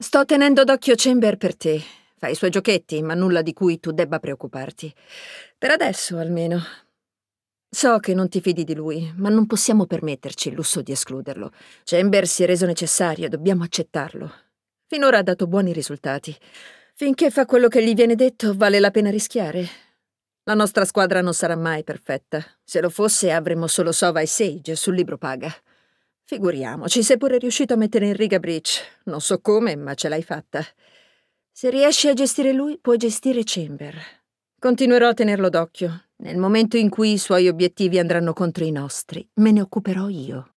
Sto tenendo d'occhio Chamber per te. Fai i suoi giochetti, ma nulla di cui tu debba preoccuparti. Per adesso, almeno. So che non ti fidi di lui, ma non possiamo permetterci il lusso di escluderlo. Chamber si è reso necessario e dobbiamo accettarlo. Finora ha dato buoni risultati. Finché fa quello che gli viene detto, vale la pena rischiare. La nostra squadra non sarà mai perfetta. Se lo fosse, avremmo solo Sova e Sage sul libro paga. Figuriamoci, sei pure riuscito a mettere in riga Breach. Non so come, ma ce l'hai fatta. Se riesci a gestire lui, puoi gestire Chamber. Continuerò a tenerlo d'occhio. Nel momento in cui i suoi obiettivi andranno contro i nostri, me ne occuperò io.